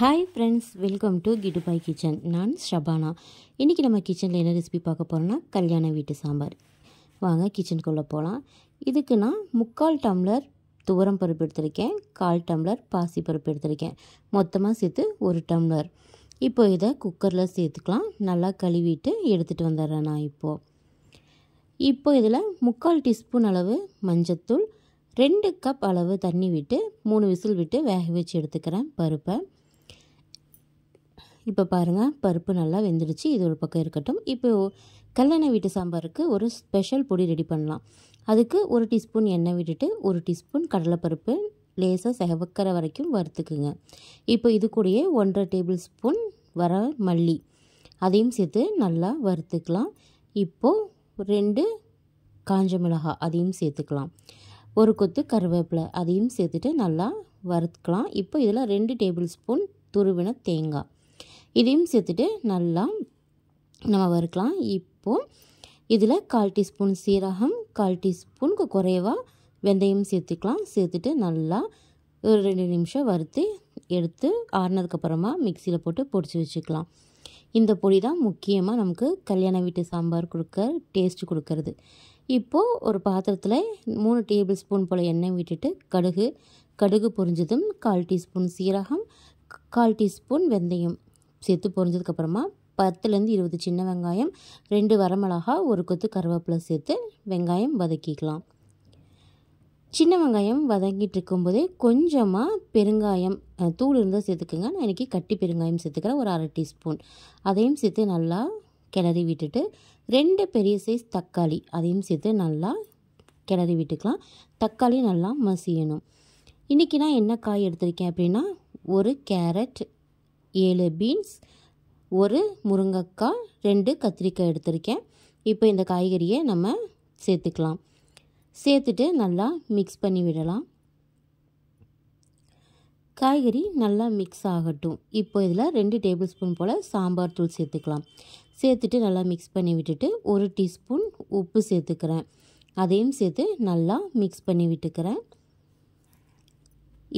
hi friends welcome to கிடுபாய் kitchen நான் ஷபானா இன்றைக்கி நம்ம கிச்சனில் என்ன ரெசிபி பார்க்க போகிறோன்னா கல்யாண வீட்டு சாம்பார் வாங்க கிச்சனுக்குள்ளே போகலாம் இதுக்கு நான் முக்கால் டம்ளர் துவரம் பருப்பு எடுத்திருக்கேன் கால் டம்ளர் பாசி பருப்பு எடுத்திருக்கேன் மொத்தமாக சேர்த்து ஒரு டம்ளர் இப்போ இதை குக்கரில் சேர்த்துக்கலாம் நல்லா கழுவிட்டு எடுத்துகிட்டு வந்துடுறேன் நான் இப்போது இப்போ இதில் முக்கால் டீஸ்பூன் அளவு மஞ்சத்தூள் ரெண்டு கப் அளவு தண்ணி விட்டு மூணு விசில் விட்டு வேக வச்சு எடுத்துக்கிறேன் பருப்பை இப்போ பாருங்கள் பருப்பு நல்லா வெந்துடுச்சு இது ஒரு பக்கம் இருக்கட்டும் இப்போ கல்லெண்ணெய் வீட்டு சாம்பாருக்கு ஒரு ஸ்பெஷல் பொடி ரெடி பண்ணலாம் அதுக்கு ஒரு டீஸ்பூன் எண்ணெய் விட்டுட்டு ஒரு டீஸ்பூன் கடலைப்பருப்பு லேசாக செகவக்கரை வரைக்கும் வறுத்துக்குங்க இப்போ இது கூடயே ஒன்றரை டேபிள் ஸ்பூன் வர மல்லி அதையும் சேர்த்து நல்லா வறுத்துக்கலாம் இப்போது ரெண்டு காஞ்ச மிளகா அதையும் சேர்த்துக்கலாம் ஒரு கொத்து கருவேப்பிலை அதையும் சேர்த்துட்டு நல்லா வறுத்துக்கலாம் இப்போ இதில் ரெண்டு டேபிள் ஸ்பூன் துருவின தேங்காய் இதையும் சேர்த்துட்டு நல்லா நம்ம வறுக்கலாம் இப்போது இதில் கால் டீஸ்பூன் சீரகம் கால் டீஸ்பூனுக்கு குறைவாக வெந்தயம் சேர்த்துக்கலாம் சேர்த்துட்டு நல்லா ஒரு ரெண்டு நிமிஷம் வறுத்து எடுத்து ஆறுனதுக்கப்புறமா மிக்சியில் போட்டு பொடிச்சு வச்சுக்கலாம் இந்த பொடி தான் முக்கியமாக நமக்கு கல்யாண வீட்டு சாம்பார் கொடுக்க டேஸ்ட் கொடுக்கறது இப்போது ஒரு பாத்திரத்தில் மூணு டேபிள் ஸ்பூன் போல் எண்ணெய் விட்டுட்டு கடுகு கடுகு பொரிஞ்சதும் கால் டீஸ்பூன் சீரகம் கால் டீஸ்பூன் வெந்தயம் சேர்த்து பொரிஞ்சதுக்கப்புறமா பத்துலேருந்து இருபது சின்ன வெங்காயம் ரெண்டு வரமிளகா ஒரு கொத்து கருவேப்பிலை சேர்த்து வெங்காயம் வதக்கிக்கலாம் சின்ன வெங்காயம் வதங்கிட்டு இருக்கும்போதே கொஞ்சமாக பெருங்காயம் தூள் இருந்தால் சேர்த்துக்கோங்க நான் இன்றைக்கி கட்டி பெருங்காயம் சேர்த்துக்கிறேன் ஒரு அரை டீஸ்பூன் அதையும் சேர்த்து நல்லா கிளறி விட்டுட்டு ரெண்டு பெரிய சைஸ் தக்காளி அதையும் சேர்த்து நல்லா கிளறி விட்டுக்கலாம் தக்காளி நல்லா மசியணும் இன்றைக்கி நான் என்ன காய் எடுத்திருக்கேன் அப்படின்னா ஒரு கேரட் ஏழு பீன்ஸ் ஒரு முருங்கைக்காய் ரெண்டு கத்திரிக்காய் எடுத்திருக்கேன் இப்போ இந்த காய்கறியை நம்ம சேர்த்துக்கலாம் சேர்த்துட்டு நல்லா மிக்ஸ் பண்ணி விடலாம் காய்கறி நல்லா மிக்ஸ் ஆகட்டும் இப்போ இதில் ரெண்டு டேபிள் ஸ்பூன் போல் சாம்பார் தூள் சேர்த்துக்கலாம் சேர்த்துட்டு நல்லா மிக்ஸ் பண்ணி விட்டுட்டு ஒரு டீஸ்பூன் உப்பு சேர்த்துக்கிறேன் அதையும் சேர்த்து நல்லா மிக்ஸ் பண்ணி விட்டுக்கிறேன்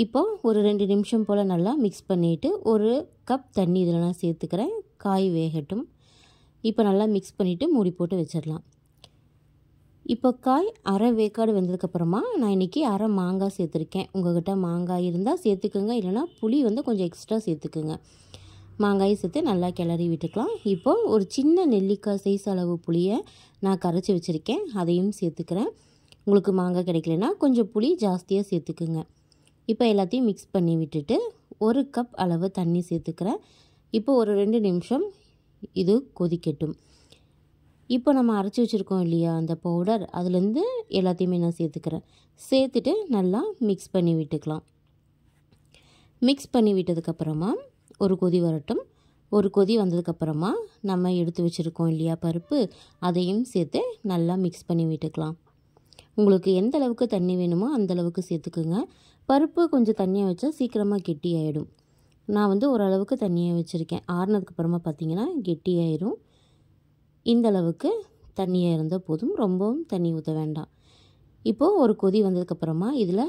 இப்போ ஒரு ரெண்டு நிமிஷம் போல் நல்லா மிக்ஸ் பண்ணிவிட்டு ஒரு கப் தண்ணி இதில் நான் சேர்த்துக்கிறேன் காய் வேகட்டும் இப்போ நல்லா மிக்ஸ் பண்ணிவிட்டு மூடி போட்டு வச்சிடலாம் இப்போ காய் அரை வேக்காடு வெந்ததுக்கப்புறமா நான் இன்றைக்கி அரை மாங்காய் சேர்த்துருக்கேன் உங்கள்கிட்ட மாங்காய் இருந்தால் சேர்த்துக்குங்க இல்லைனா புளி வந்து கொஞ்சம் எக்ஸ்ட்ரா சேர்த்துக்குங்க மாங்காயை சேர்த்து நல்லா கிளறி விட்டுக்கலாம் இப்போது ஒரு சின்ன நெல்லிக்காய் சைஸ் அளவு புளியை நான் கரைச்சி வச்சுருக்கேன் அதையும் சேர்த்துக்கிறேன் உங்களுக்கு மாங்காய் கிடைக்கலனா கொஞ்சம் புளி ஜாஸ்தியாக சேர்த்துக்குங்க இப்போ எல்லாத்தையும் மிக்ஸ் பண்ணி விட்டுட்டு ஒரு கப் அளவு தண்ணி சேர்த்துக்கிறேன் இப்போ ஒரு ரெண்டு நிமிஷம் இது கொதிக்கட்டும் இப்போ நம்ம அரைச்சி வச்சுருக்கோம் இல்லையா அந்த பவுடர் அதுலேருந்து எல்லாத்தையுமே நான் சேர்த்துக்கிறேன் சேர்த்துட்டு நல்லா மிக்ஸ் பண்ணி விட்டுக்கலாம் மிக்ஸ் பண்ணி விட்டதுக்கப்புறமா ஒரு கொதி வரட்டும் ஒரு கொதி வந்ததுக்கப்புறமா நம்ம எடுத்து வச்சுருக்கோம் இல்லையா பருப்பு அதையும் சேர்த்து நல்லா மிக்ஸ் பண்ணி விட்டுக்கலாம் உங்களுக்கு எந்த அளவுக்கு தண்ணி வேணுமோ அந்தளவுக்கு சேர்த்துக்குங்க பருப்பு கொஞ்சம் தண்ணியாக வச்சா சீக்கிரமாக கெட்டி ஆகிடும் நான் வந்து ஓரளவுக்கு தண்ணியை வச்சுருக்கேன் ஆறுனதுக்கு அப்புறமா பார்த்திங்கன்னா கெட்டியாயிரும் இந்த அளவுக்கு தண்ணியாக இருந்தால் போதும் ரொம்பவும் தண்ணி ஊற்ற வேண்டாம் இப்போது ஒரு கொதி வந்ததுக்கப்புறமா இதில்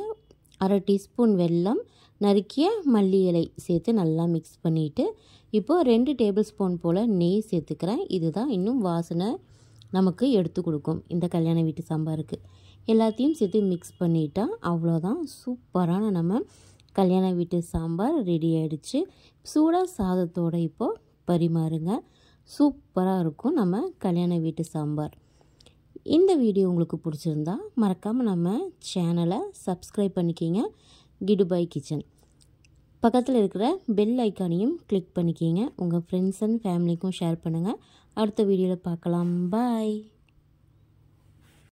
அரை டீஸ்பூன் வெல்லம் நறுக்கிய மல்லி இலை சேர்த்து நல்லா மிக்ஸ் பண்ணிவிட்டு இப்போது ரெண்டு டேபிள் ஸ்பூன் போல் நெய் சேர்த்துக்கிறேன் இதுதான் இன்னும் வாசனை நமக்கு எடுத்து கொடுக்கும் இந்த கல்யாண வீட்டு சாம்பாருக்கு எல்லாத்தையும் சேர்த்து மிக்ஸ் பண்ணிட்டா அவ்வளோதான் சூப்பரான நம்ம கல்யாண வீட்டு சாம்பார் ரெடி ஆகிடுச்சு சூடாக சாதத்தோடு இப்போது பரிமாறுங்க சூப்பராக இருக்கும் நம்ம கல்யாண வீட்டு சாம்பார் இந்த வீடியோ உங்களுக்கு பிடிச்சிருந்தா மறக்காமல் நம்ம சேனலை சப்ஸ்கிரைப் பண்ணிக்கிங்க கிடுபாய் கிச்சன் பக்கத்தில் இருக்கிற பெல் ஐக்கானையும் கிளிக் பண்ணிக்கிங்க உங்கள் ஃப்ரெண்ட்ஸ் அண்ட் ஃபேமிலிக்கும் ஷேர் பண்ணுங்கள் அடுத்த வீடியோவில் பார்க்கலாம் பாய்